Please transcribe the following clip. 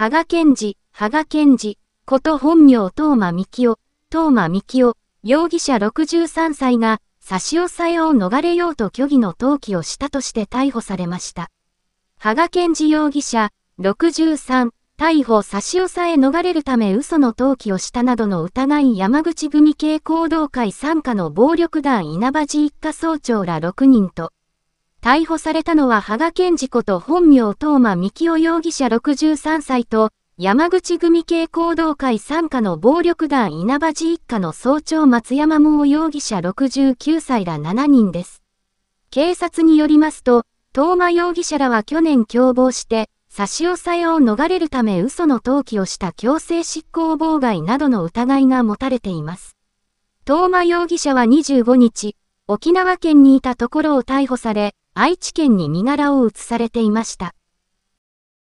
羽賀健二、羽賀健二、こと本名東間幹夫、東間幹夫、容疑者63歳が差し押さえを逃れようと虚偽の登記をしたとして逮捕されました。羽賀健二容疑者、63、逮捕差し押さえ逃れるため嘘の登記をしたなどの疑い山口組系行動会参加の暴力団稲葉寺一家総長ら6人と、逮捕されたのは羽賀健二こと本名東間幹夫容疑者63歳と、山口組系行動会参加の暴力団稲葉寺一家の総長松山猛容疑者69歳ら7人です。警察によりますと、東間容疑者らは去年共謀して、差し押さえを逃れるため嘘の登記をした強制執行妨害などの疑いが持たれています。東間容疑者は25日、沖縄県にいたところを逮捕され、愛知県に身柄を移されていました。